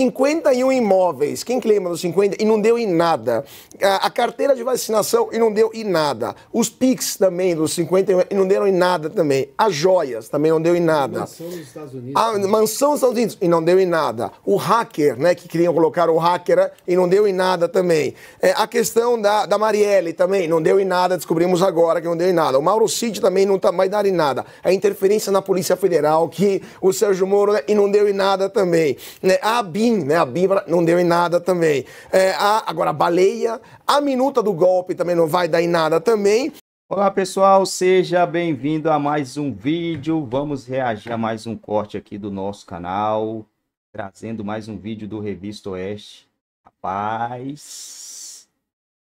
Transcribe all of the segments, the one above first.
51 imóveis. Quem que lembra dos 50? E não deu em nada. A, a, carteira de vacinação e não deu em nada. Os PICs também dos 51 e não deram em nada também. As joias também não deu em nada. A mansão dos Estados Unidos. A ah, mansão dos Estados Unidos e não deu em nada. O hacker, né, que queriam colocar o hacker e não deu em nada também. É, a questão da, da Marielle também não deu em nada, descobrimos agora que não deu em nada. O Mauro Cid também não tá, vai dar em nada. A interferência na Polícia Federal que o Sérgio Moro né, e não deu em nada também. Né? A Bia BIM, né? A BIM não deu em nada também. É, a, agora, a baleia, a minuta do golpe também não vai dar em nada também. Olá pessoal, seja bem-vindo a mais um vídeo. Vamos reagir a mais um corte aqui do nosso canal, trazendo mais um vídeo do Revista Oeste. Rapaz,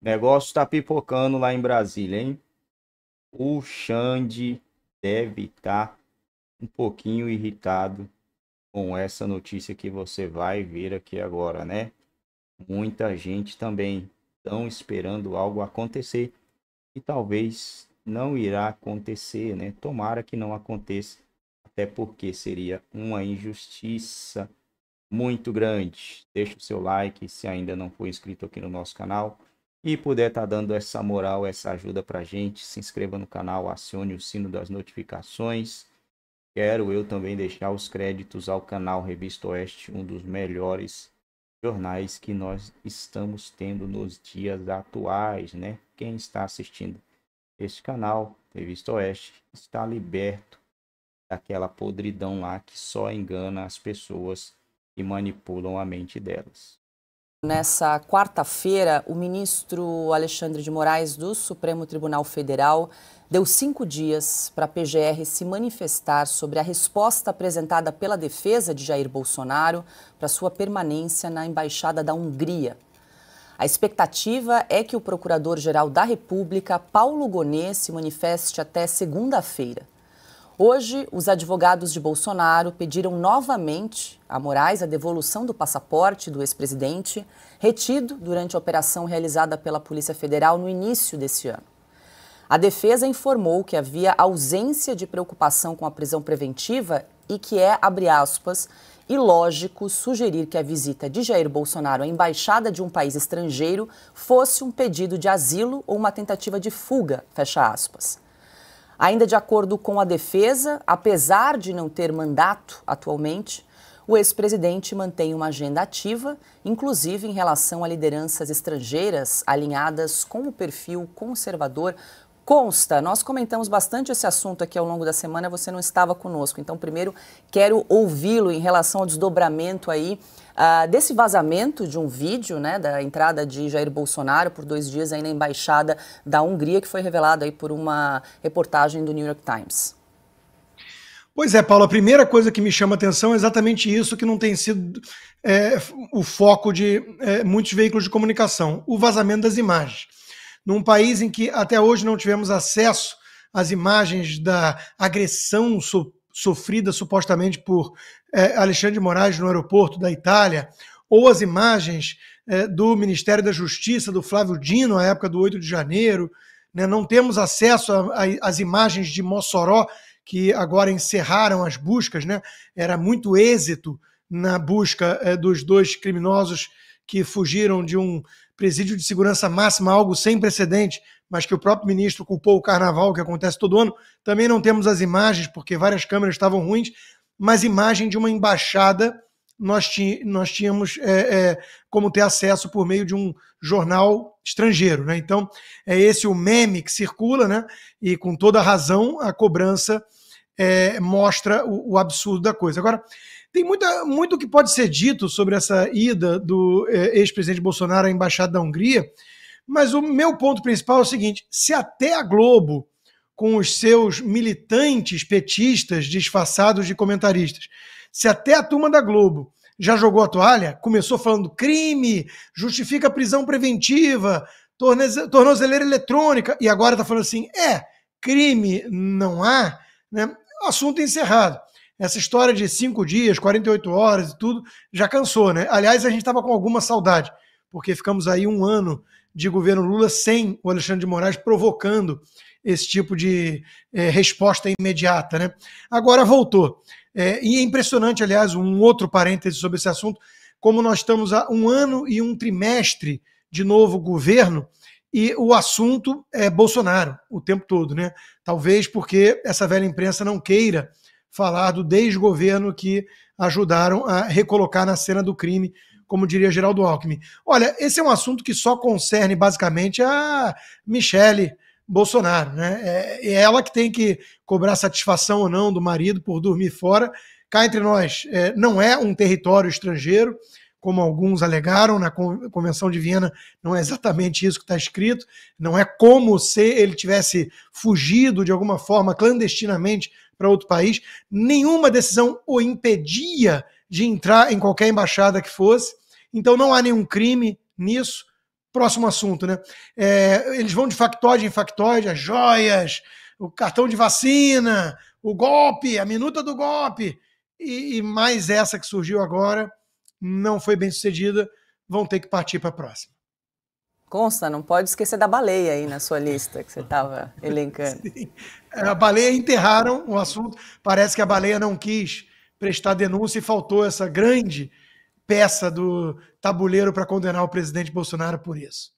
o negócio tá pipocando lá em Brasília, hein? O Xande deve estar tá um pouquinho irritado com essa notícia que você vai ver aqui agora, né? Muita gente também estão esperando algo acontecer e talvez não irá acontecer, né? Tomara que não aconteça, até porque seria uma injustiça muito grande. Deixa o seu like se ainda não for inscrito aqui no nosso canal e puder estar tá dando essa moral, essa ajuda para gente, se inscreva no canal, acione o sino das notificações Quero eu também deixar os créditos ao canal Revista Oeste, um dos melhores jornais que nós estamos tendo nos dias atuais, né? Quem está assistindo este canal, Revista Oeste, está liberto daquela podridão lá que só engana as pessoas e manipulam a mente delas. Nessa quarta-feira, o ministro Alexandre de Moraes do Supremo Tribunal Federal deu cinco dias para a PGR se manifestar sobre a resposta apresentada pela defesa de Jair Bolsonaro para sua permanência na Embaixada da Hungria. A expectativa é que o Procurador-Geral da República, Paulo Gonet, se manifeste até segunda-feira. Hoje, os advogados de Bolsonaro pediram novamente a Moraes a devolução do passaporte do ex-presidente, retido durante a operação realizada pela Polícia Federal no início desse ano. A defesa informou que havia ausência de preocupação com a prisão preventiva e que é, abre aspas, ilógico sugerir que a visita de Jair Bolsonaro à embaixada de um país estrangeiro fosse um pedido de asilo ou uma tentativa de fuga, fecha aspas. Ainda de acordo com a defesa, apesar de não ter mandato atualmente, o ex-presidente mantém uma agenda ativa, inclusive em relação a lideranças estrangeiras alinhadas com o perfil conservador. Consta, nós comentamos bastante esse assunto aqui ao longo da semana, você não estava conosco. Então, primeiro, quero ouvi-lo em relação ao desdobramento aí ah, desse vazamento de um vídeo né, da entrada de Jair Bolsonaro por dois dias aí na embaixada da Hungria, que foi revelado aí por uma reportagem do New York Times. Pois é, Paulo, a primeira coisa que me chama atenção é exatamente isso que não tem sido é, o foco de é, muitos veículos de comunicação: o vazamento das imagens. Num país em que até hoje não tivemos acesso às imagens da agressão sofrida supostamente por é, Alexandre de Moraes no aeroporto da Itália, ou as imagens é, do Ministério da Justiça do Flávio Dino, à época do 8 de janeiro. Né? Não temos acesso às imagens de Mossoró, que agora encerraram as buscas. Né? Era muito êxito na busca é, dos dois criminosos que fugiram de um presídio de segurança máxima, algo sem precedente, mas que o próprio ministro culpou o carnaval, que acontece todo ano. Também não temos as imagens, porque várias câmeras estavam ruins, mas imagem de uma embaixada nós, nós tínhamos é, é, como ter acesso por meio de um jornal estrangeiro. Né? Então, é esse o meme que circula, né? e com toda razão a cobrança é, mostra o, o, absurdo da coisa. Agora, tem muita, muito que pode ser dito sobre essa ida do é, ex-presidente Bolsonaro à embaixada da Hungria, mas o meu ponto principal é o seguinte: se até a Globo, com os seus militantes petistas disfarçados de comentaristas, se até a turma da Globo já jogou a toalha, começou falando crime, justifica a prisão preventiva, tornozeleira eletrônica, e agora está falando assim: é, crime não há. Né? assunto encerrado. Essa história de cinco dias, 48 horas e tudo, já cansou, né? Aliás, a gente estava com alguma saudade, porque ficamos aí um ano de governo Lula sem o Alexandre de Moraes provocando esse tipo de é, resposta imediata, né? Agora voltou. É, e é impressionante, aliás, um outro parêntese sobre esse assunto, como nós estamos há um ano e um trimestre de novo governo, e o assunto é Bolsonaro o tempo todo, né? Talvez porque essa velha imprensa não queira falar do desgoverno que ajudaram a recolocar na cena do crime, como diria Geraldo Alckmin. Olha, esse é um assunto que só concerne basicamente a Michele Bolsonaro, né? É, é ela que tem que cobrar satisfação ou não do marido por dormir fora. Cá entre nós, é, não é um território estrangeiro como alguns alegaram na Convenção de Viena, não é exatamente isso que está escrito, não é como se ele tivesse fugido de alguma forma clandestinamente para outro país, nenhuma decisão o impedia de entrar em qualquer embaixada que fosse, então não há nenhum crime nisso. Próximo assunto, né? É, eles vão de factoide em factoide, as joias, o cartão de vacina, o golpe, a minuta do golpe, e, e mais essa que surgiu agora não foi bem sucedida, vão ter que partir para a próxima. Consta, não pode esquecer da baleia aí na sua lista que você estava elencando. Sim. É, a baleia enterraram o assunto. Parece que a baleia não quis prestar denúncia e faltou essa grande peça do tabuleiro para condenar o presidente Bolsonaro por isso.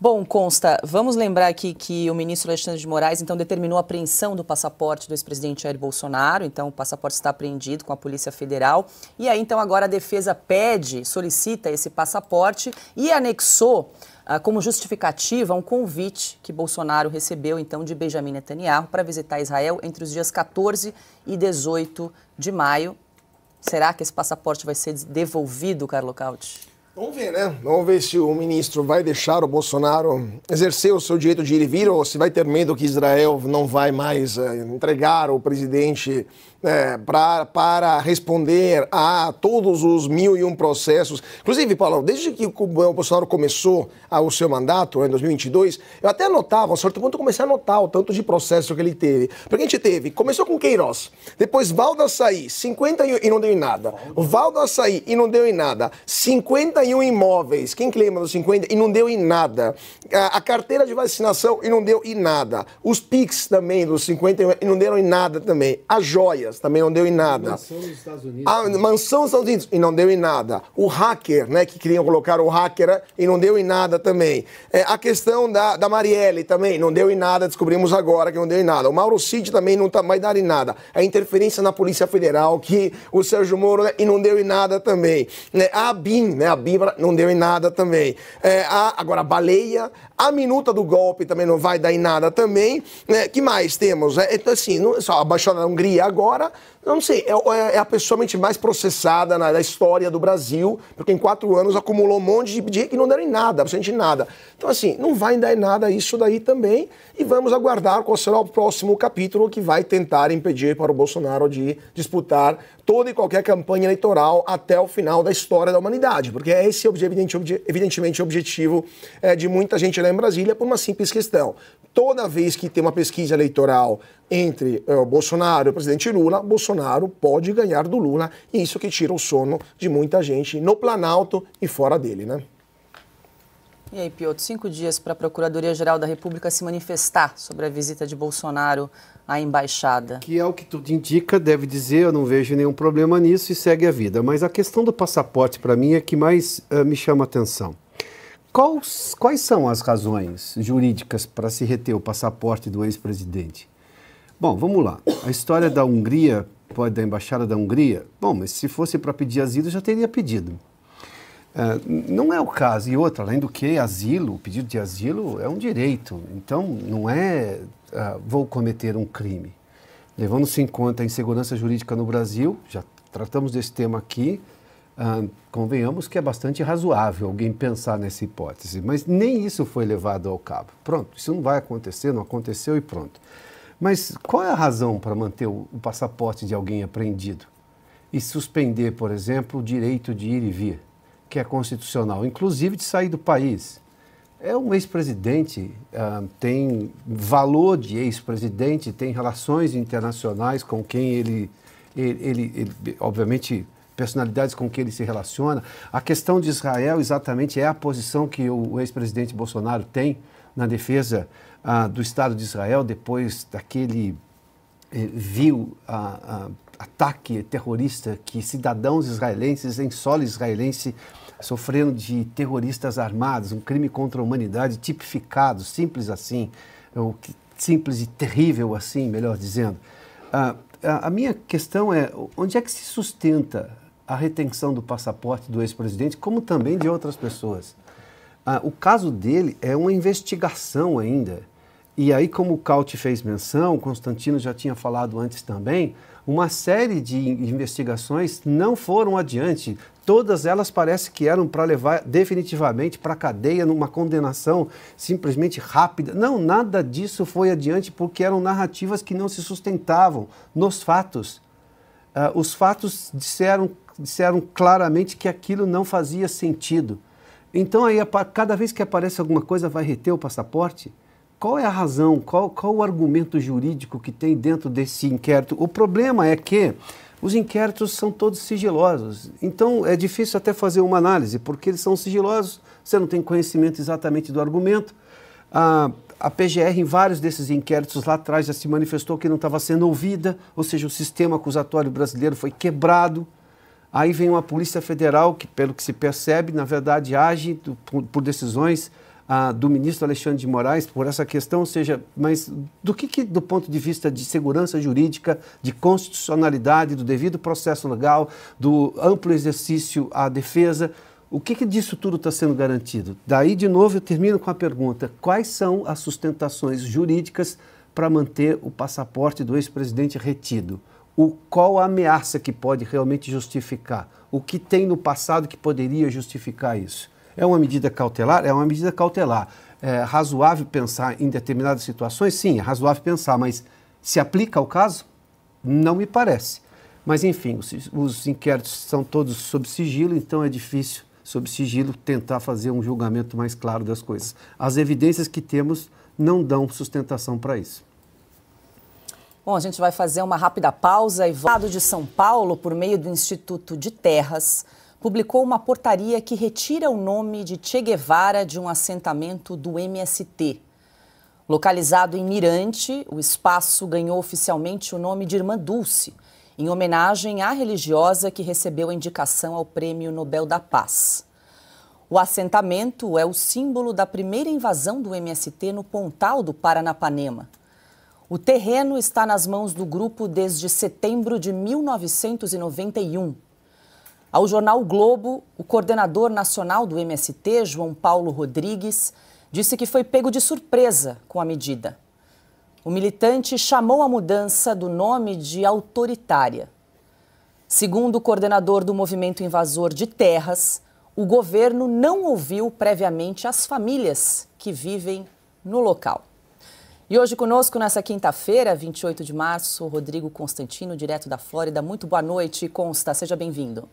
Bom, Consta, vamos lembrar aqui que o ministro Alexandre de Moraes, então, determinou a apreensão do passaporte do ex-presidente Jair Bolsonaro. Então, o passaporte está apreendido com a Polícia Federal. E aí, então, agora a defesa pede, solicita esse passaporte e anexou ah, como justificativa um convite que Bolsonaro recebeu, então, de Benjamin Netanyahu para visitar Israel entre os dias 14 e 18 de maio. Será que esse passaporte vai ser devolvido, Carlo Cauti? Vamos ver, né? Vamos ver se o ministro vai deixar o Bolsonaro exercer o seu direito de ir e vir ou se vai ter medo que Israel não vai mais eh, entregar o presidente é, pra, para responder a todos os mil e um processos. Inclusive, Paulo, desde que o Bolsonaro começou a, o seu mandato, né, em 2022, eu até notava, a certo ponto eu comecei a notar o tanto de processo que ele teve. Porque a gente teve, começou com Queiroz, depois Valdo Açaí, 51 e não deu em nada. Valdo Açaí e não deu em nada. 51 imóveis, quem que lembra dos 50? E não deu em nada. A, a carteira de vacinação e não deu em nada. Os PICs também dos 51 e não deram em nada também. A joia também não deu em nada. Mansão dos Estados Unidos. A ah, mansão dos Estados Unidos, e não deu em nada. O hacker, né, que queriam colocar o hacker, e não deu em nada também. É, a questão da, da Marielle também, não deu em nada, descobrimos agora que não deu em nada. O Mauro Cid também não tá, vai dar em nada. A interferência na Polícia Federal, que o Sérgio Moro, né, e não deu em nada também. É, né, a BIM, né, a BIM não deu em nada também. É, a, agora, a baleia, a minuta do golpe também não vai dar em nada também. Né, que mais temos? É, então, assim, não, só a Baixada da Hungria agora, cara, não sei, é, é, é a pessoa mais processada na, história do Brasil, porque em quatro anos acumulou um monte de, de que não deram em nada, absolutamente nada. Então, assim, não vai dar em nada isso daí também e vamos aguardar qual será o próximo capítulo que vai tentar impedir para o Bolsonaro de disputar toda e qualquer campanha eleitoral até o final da história da humanidade, porque é esse evidente, evidentemente o objetivo eh, de muita gente lá em Brasília por uma simples questão. Toda vez que tem uma pesquisa eleitoral entre o eh, Bolsonaro e o presidente Lula, Bolsonaro pode ganhar do Lula, e isso que tira o sono de muita gente no Planalto e fora dele, né? E aí, Piotr, cinco dias para a Procuradoria-Geral da República se manifestar sobre a visita de Bolsonaro à embaixada. Que é o que tudo indica, deve dizer, eu não vejo nenhum problema nisso e segue a vida. Mas a questão do passaporte, para mim, é que mais uh, me chama atenção. Quais, quais são as razões jurídicas para se reter o passaporte do ex-presidente? Bom, vamos lá. A história da Hungria, da embaixada da Hungria, bom, mas se fosse para pedir asilo já teria pedido. É, não é o caso. E outra, além do que, asilo, o pedido de asilo é um direito. Então, não é uh, vou cometer um crime. Levando-se em conta a insegurança jurídica no Brasil, já tratamos desse tema aqui, uh, convenhamos que é bastante razoável alguém pensar nessa hipótese. Mas nem isso foi levado ao cabo. Pronto, isso não vai acontecer, não aconteceu e pronto. Mas qual é a razão para manter o passaporte de alguém apreendido? E suspender, por exemplo, o direito de ir e vir? que é constitucional, inclusive de sair do país. É um ex-presidente, uh, tem valor de ex-presidente, tem relações internacionais com quem ele, ele, ele, ele, obviamente, personalidades com quem ele se relaciona. A questão de Israel, exatamente, é a posição que o ex-presidente Bolsonaro tem na defesa uh, do Estado de Israel depois daquele eh, viu a. Uh, ah, ataque terrorista que cidadãos israelenses em solo israelense sofreram de terroristas armados, um crime contra a humanidade tipificado, simples assim, simples e terrível assim, melhor dizendo. Ah, a minha questão é onde é que se sustenta a retenção do passaporte do ex-presidente, como também de outras pessoas? Ah, o caso dele é uma investigação ainda. E aí, como o Cauti fez menção, o Constantino já tinha falado antes também, uma série de investigações não foram adiante. Todas elas parece que eram para levar definitivamente para a cadeia numa condenação simplesmente rápida. Não, nada disso foi adiante porque eram narrativas que não se sustentavam nos fatos. Uh, os fatos disseram, disseram claramente que aquilo não fazia sentido. Então, aí, cada vez que aparece alguma coisa, vai reter o passaporte? Qual é a razão, qual, qual o argumento jurídico que tem dentro desse inquérito? O problema é que os inquéritos são todos sigilosos, então é difícil até fazer uma análise, porque eles são sigilosos, você não tem conhecimento exatamente do argumento. A, a PGR, em vários desses inquéritos lá atrás, já se manifestou que não estava sendo ouvida, ou seja, o sistema acusatório brasileiro foi quebrado. Aí vem uma Polícia Federal que, pelo que se percebe, na verdade age por decisões ah, do ministro Alexandre de Moraes por essa questão, ou seja, mas do que, que, do ponto de vista de segurança jurídica, de constitucionalidade, do devido processo legal, do amplo exercício à defesa, o que, que disso tudo está sendo garantido? Daí, de novo, eu termino com a pergunta: quais são as sustentações jurídicas para manter o passaporte do ex-presidente retido? O, qual a ameaça que pode realmente justificar? O que tem no passado que poderia justificar isso? É uma medida cautelar? É uma medida cautelar. É razoável pensar em determinadas situações? Sim, é razoável pensar, mas se aplica ao caso? Não me parece. Mas, enfim, os, os inquéritos são todos sob sigilo, então é difícil, sob sigilo, tentar fazer um julgamento mais claro das coisas. As evidências que temos não dão sustentação para isso. Bom, a gente vai fazer uma rápida pausa e volta de São Paulo por meio do Instituto de Terras publicou uma portaria que retira o nome de Che Guevara de um assentamento do MST. Localizado em Mirante, o espaço ganhou oficialmente o nome de Irmã Dulce, em homenagem à religiosa que recebeu a indicação ao Prêmio Nobel da Paz. O assentamento é o símbolo da primeira invasão do MST no Pontal do Paranapanema. O terreno está nas mãos do grupo desde setembro de 1991. Ao jornal o Globo, o coordenador nacional do MST, João Paulo Rodrigues, disse que foi pego de surpresa com a medida. O militante chamou a mudança do nome de autoritária. Segundo o coordenador do movimento invasor de terras, o governo não ouviu previamente as famílias que vivem no local. E hoje conosco, nessa quinta-feira, 28 de março, Rodrigo Constantino, direto da Flórida. Muito boa noite, Consta. Seja bem-vindo.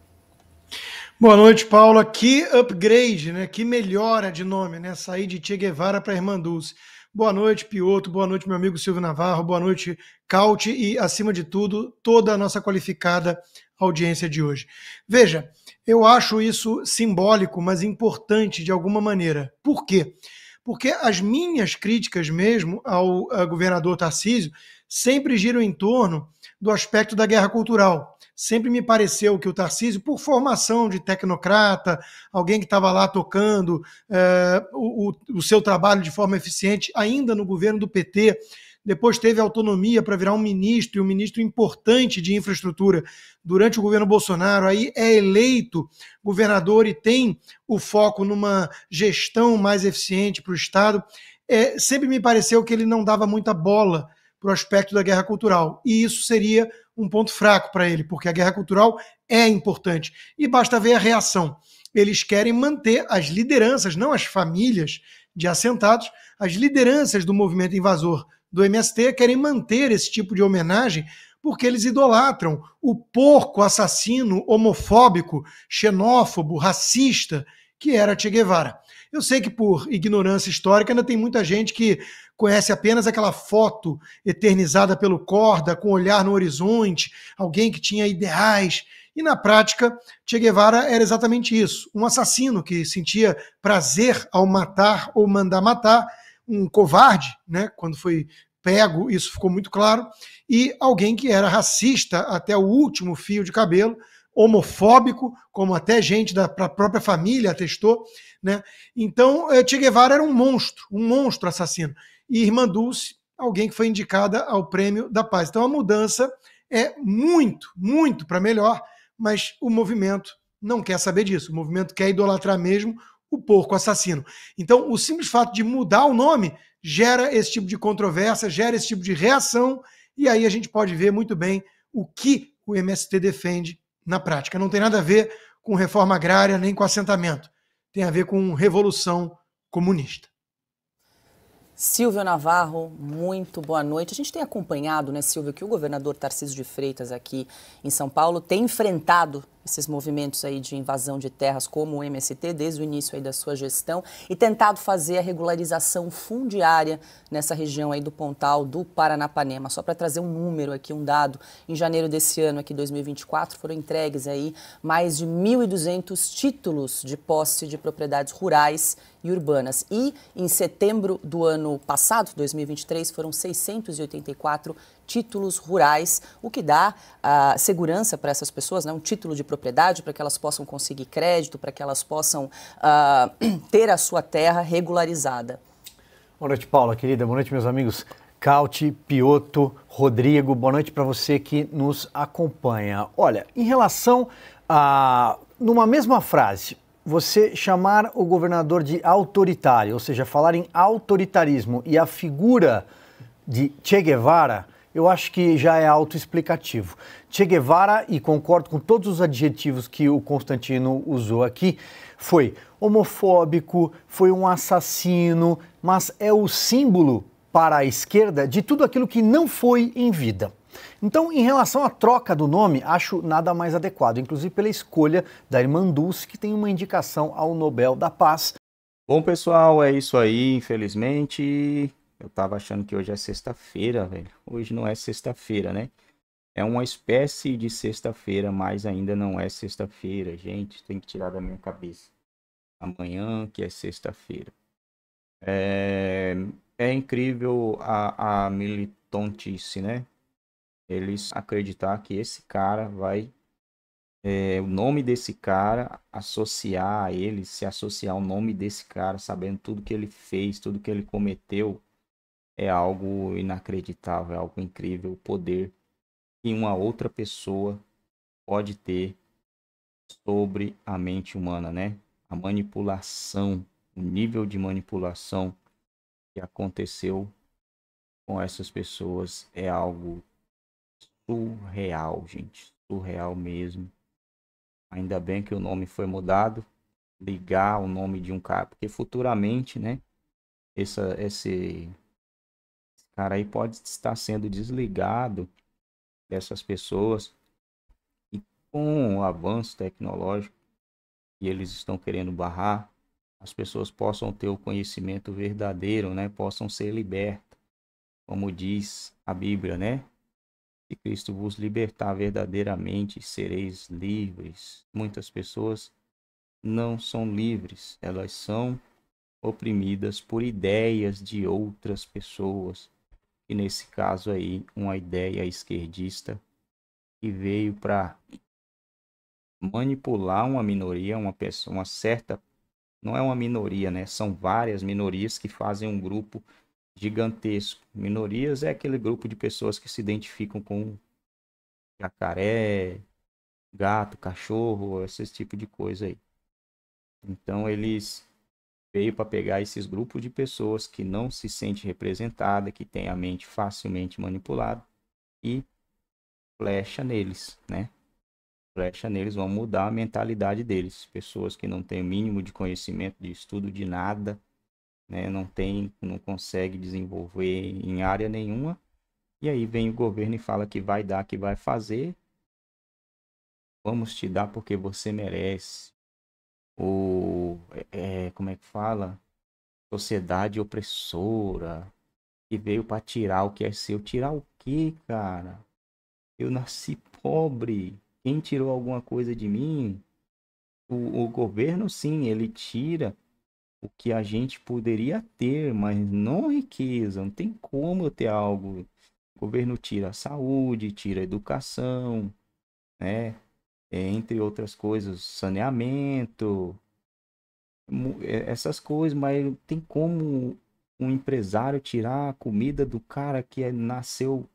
Boa noite, Paula. Que upgrade, né? Que melhora de nome, né? Sair de Che Guevara para Irmã Dulce. Boa noite, Pioto. Boa noite, meu amigo Silvio Navarro. Boa noite, Caute. E, acima de tudo, toda a nossa qualificada audiência de hoje. Veja, eu acho isso simbólico, mas importante de alguma maneira. Por quê? Porque as minhas críticas mesmo ao eh, governador Tarcísio sempre giram em torno do aspecto da guerra cultural, sempre me pareceu que o Tarcísio, por formação de tecnocrata, alguém que estava lá tocando é, o, o, o seu trabalho de forma eficiente, ainda no governo do PT, depois teve autonomia para virar um ministro, e um ministro importante de infraestrutura durante o governo Bolsonaro, aí é eleito governador e tem o foco numa gestão mais eficiente para o Estado. É, sempre me pareceu que ele não dava muita bola para o aspecto da guerra cultural, e isso seria um ponto fraco para ele, porque a guerra cultural é importante. E basta ver a reação. Eles querem manter as lideranças, não as famílias de assentados, as lideranças do movimento invasor do MST querem manter esse tipo de homenagem porque eles idolatram o porco assassino, homofóbico, xenófobo, racista que era Che Guevara. Eu sei que por ignorância histórica ainda tem muita gente que conhece apenas aquela foto eternizada pelo Corda, com um olhar no horizonte, alguém que tinha ideais. E na prática, Che Guevara era exatamente isso: um assassino que sentia prazer ao matar ou mandar matar, um covarde, né? Quando foi pego, isso ficou muito claro, e alguém que era racista até o último fio de cabelo, homofóbico, como até gente da própria família atestou, né? Então, eh, Che Guevara era um monstro, um monstro assassino. E Irmã Dulce, alguém que foi indicada ao Prêmio da Paz. Então, a mudança é muito, muito para melhor, mas o movimento não quer saber disso. O movimento quer idolatrar mesmo o porco assassino. Então, o simples fato de mudar o nome gera esse tipo de controvérsia, gera esse tipo de reação, e aí a gente pode ver muito bem o que o MST defende na prática. Não tem nada a ver com reforma agrária nem com assentamento tem a ver com revolução comunista. Silvio Navarro, muito boa noite. A gente tem acompanhado, né, Silvio, que o governador Tarcísio de Freitas aqui em São Paulo tem enfrentado esses movimentos aí de invasão de terras como o MST desde o início aí da sua gestão e tentado fazer a regularização fundiária nessa região aí do Pontal do Paranapanema. Só para trazer um número aqui, um dado, em janeiro desse ano aqui 2024 foram entregues aí mais de 1.200 títulos de posse de propriedades rurais e urbanas. E em setembro do ano passado, 2023, foram 684 títulos rurais, o que dá a ah, segurança para essas pessoas, né? um título de propriedade para que elas possam conseguir crédito, para que elas possam uh, ter a sua terra regularizada. Boa noite, Paula, querida. Boa noite, meus amigos. Cauti, Pioto, Rodrigo, boa noite para você que nos acompanha. Olha, em relação a. numa mesma frase, você chamar o governador de autoritário, ou seja, falar em autoritarismo e a figura de Che Guevara eu acho que já é autoexplicativo. Che Guevara, e concordo com todos os adjetivos que o Constantino usou aqui, foi homofóbico, foi um assassino, mas é o símbolo para a esquerda de tudo aquilo que não foi em vida. Então, em relação à troca do nome, acho nada mais adequado, inclusive pela escolha da irmã Dulce, que tem uma indicação ao Nobel da Paz. Bom, pessoal, é isso aí, infelizmente. Eu tava achando que hoje é sexta-feira, velho. Hoje não é sexta-feira, né? É uma espécie de sexta-feira, mas ainda não é sexta-feira, gente. Tem que tirar da minha cabeça. Amanhã que é sexta-feira. É... é, incrível a, a militontice, né? Eles acreditar que esse cara vai é, o nome desse cara, associar a ele, se associar ao nome desse cara, sabendo tudo que ele fez, tudo que ele cometeu, é algo inacreditável, é algo incrível, o poder que uma outra pessoa pode ter sobre a mente humana, né? A manipulação, o nível de manipulação que aconteceu com essas pessoas é algo surreal, gente, surreal mesmo. Ainda bem que o nome foi mudado, ligar o nome de um cara, porque futuramente, né, essa esse cara, aí pode estar sendo desligado dessas pessoas e com o avanço tecnológico que eles estão querendo barrar, as pessoas possam ter o conhecimento verdadeiro, né? Possam ser libertas, como diz a Bíblia, né? Se Cristo vos libertar verdadeiramente, sereis livres. Muitas pessoas não são livres, elas são oprimidas por ideias de outras pessoas, e nesse caso aí uma ideia esquerdista que veio para manipular uma minoria, uma pessoa, uma certa, não é uma minoria, né? São várias minorias que fazem um grupo gigantesco. Minorias é aquele grupo de pessoas que se identificam com jacaré, gato, cachorro, esse tipo de coisa aí. Então eles veio para pegar esses grupos de pessoas que não se sente representada, que tem a mente facilmente manipulada e flecha neles, né? Flecha neles, vão mudar a mentalidade deles. Pessoas que não têm o mínimo de conhecimento, de estudo, de nada, né? Não tem, não consegue desenvolver em área nenhuma. E aí vem o governo e fala que vai dar, que vai fazer. Vamos te dar porque você merece ou é, é, como é que fala? Sociedade opressora que veio para tirar o que é seu. Tirar o que, cara? Eu nasci pobre. Quem tirou alguma coisa de mim? O, o governo, sim, ele tira o que a gente poderia ter, mas não riqueza. Não tem como eu ter algo. O governo tira a saúde, tira a educação, né? entre outras coisas, saneamento, é, essas coisas, mas tem como um empresário tirar a comida do cara que é, nasceu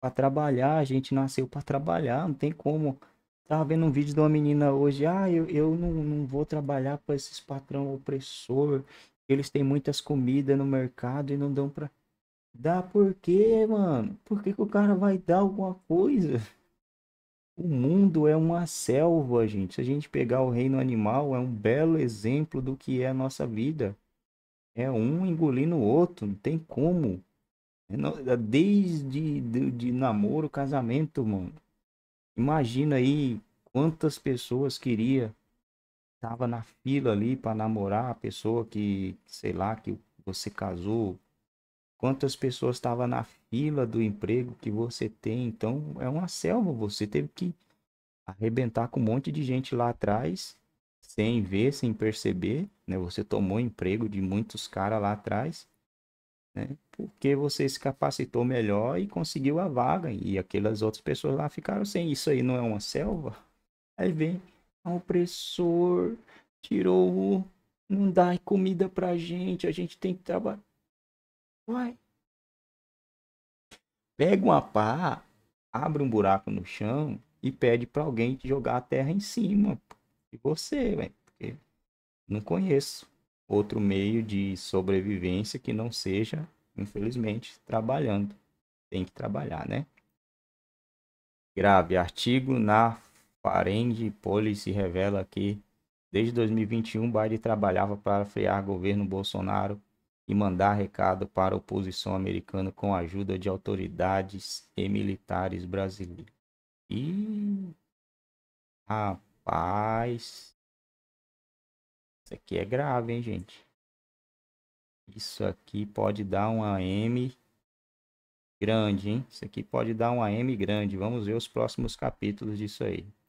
para trabalhar, a gente nasceu para trabalhar, não tem como. Tava vendo um vídeo de uma menina hoje, ah, eu, eu não, não vou trabalhar para esses patrão opressor, eles têm muitas comidas no mercado e não dão para Dá por quê, mano? Por que, que o cara vai dar alguma coisa? O mundo é uma selva, gente. Se a gente pegar o reino animal, é um belo exemplo do que é a nossa vida. É um engolindo o outro, não tem como. É é desde de, de namoro, casamento, mano. Imagina aí quantas pessoas queria tava na fila ali para namorar a pessoa que, sei lá, que você casou, quantas pessoas estavam na fila do emprego que você tem. Então é uma selva, você teve que arrebentar com um monte de gente lá atrás, sem ver, sem perceber, né? Você tomou emprego de muitos caras lá atrás, né? Porque você se capacitou melhor e conseguiu a vaga e aquelas outras pessoas lá ficaram sem. Isso aí não é uma selva? Aí vem o opressor, tirou o não dá comida pra gente, a gente tem que trabalhar. Vai. Pega uma pá, abre um buraco no chão e pede para alguém te jogar a terra em cima de você, velho. Porque não conheço outro meio de sobrevivência que não seja, infelizmente, trabalhando. Tem que trabalhar, né? Grave artigo na Farende Policy revela que desde 2021 Biden trabalhava para frear governo Bolsonaro e mandar recado para a oposição americana com a ajuda de autoridades e militares brasileiros. E rapaz, isso aqui é grave, hein, gente? Isso aqui pode dar uma M grande, hein? Isso aqui pode dar uma M grande. Vamos ver os próximos capítulos disso aí.